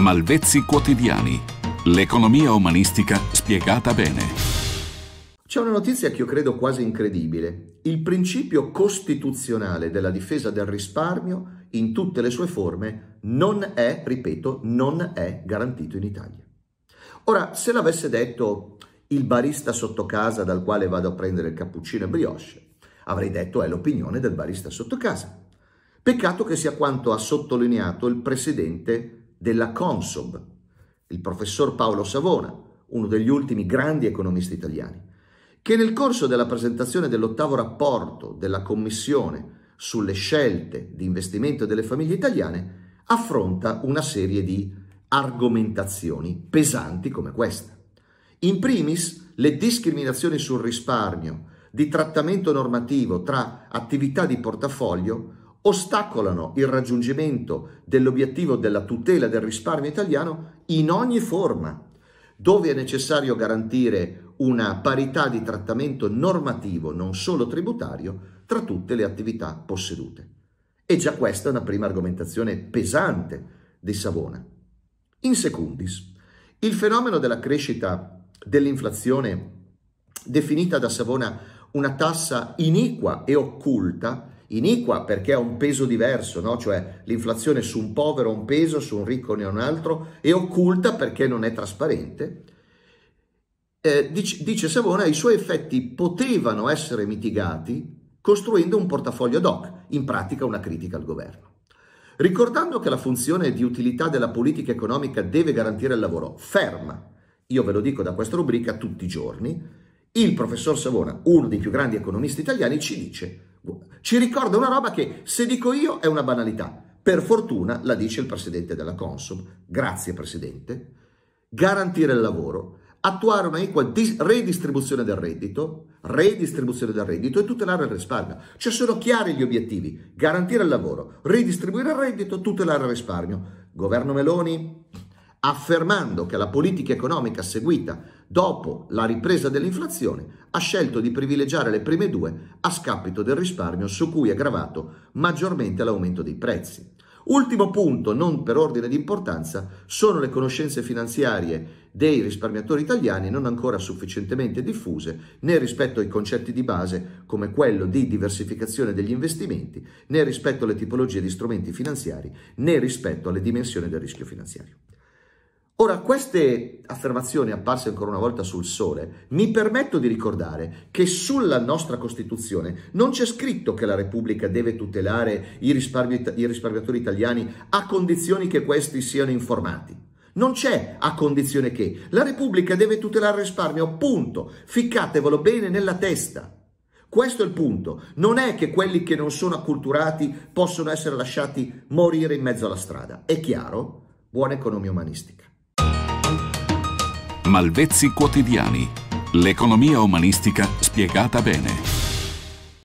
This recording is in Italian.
Malvezzi Quotidiani. L'economia umanistica spiegata bene. C'è una notizia che io credo quasi incredibile. Il principio costituzionale della difesa del risparmio in tutte le sue forme non è, ripeto, non è garantito in Italia. Ora, se l'avesse detto il barista sotto casa dal quale vado a prendere il cappuccino e brioche, avrei detto è l'opinione del barista sotto casa. Peccato che sia quanto ha sottolineato il presidente della Consob, il professor Paolo Savona, uno degli ultimi grandi economisti italiani, che nel corso della presentazione dell'ottavo rapporto della Commissione sulle scelte di investimento delle famiglie italiane affronta una serie di argomentazioni pesanti come questa. In primis, le discriminazioni sul risparmio di trattamento normativo tra attività di portafoglio ostacolano il raggiungimento dell'obiettivo della tutela del risparmio italiano in ogni forma, dove è necessario garantire una parità di trattamento normativo, non solo tributario, tra tutte le attività possedute. E già questa è una prima argomentazione pesante di Savona. In secundis, il fenomeno della crescita dell'inflazione, definita da Savona una tassa iniqua e occulta, iniqua perché ha un peso diverso, no? cioè l'inflazione su un povero ha un peso, su un ricco ne ha un altro, e occulta perché non è trasparente. Eh, dice, dice Savona, i suoi effetti potevano essere mitigati costruendo un portafoglio ad hoc, in pratica una critica al governo. Ricordando che la funzione di utilità della politica economica deve garantire il lavoro, ferma, io ve lo dico da questa rubrica tutti i giorni, il professor Savona, uno dei più grandi economisti italiani, ci dice ci ricorda una roba che se dico io è una banalità. Per fortuna la dice il presidente della Consum. Grazie presidente. Garantire il lavoro, attuare una equa redistribuzione del reddito, redistribuzione del reddito e tutelare il risparmio. Ci cioè, sono chiari gli obiettivi. Garantire il lavoro, redistribuire il reddito, tutelare il risparmio. Governo Meloni, affermando che la politica economica seguita dopo la ripresa dell'inflazione ha scelto di privilegiare le prime due a scapito del risparmio su cui è gravato maggiormente l'aumento dei prezzi. Ultimo punto, non per ordine di importanza, sono le conoscenze finanziarie dei risparmiatori italiani non ancora sufficientemente diffuse né rispetto ai concetti di base come quello di diversificazione degli investimenti, né rispetto alle tipologie di strumenti finanziari, né rispetto alle dimensioni del rischio finanziario. Ora, queste affermazioni apparse ancora una volta sul sole, mi permetto di ricordare che sulla nostra Costituzione non c'è scritto che la Repubblica deve tutelare i, risparmi, i risparmiatori italiani a condizioni che questi siano informati. Non c'è a condizione che la Repubblica deve tutelare il risparmio, punto. Ficcatevelo bene nella testa. Questo è il punto. Non è che quelli che non sono acculturati possono essere lasciati morire in mezzo alla strada. È chiaro? Buona economia umanistica. Malvezzi Quotidiani. L'economia umanistica spiegata bene.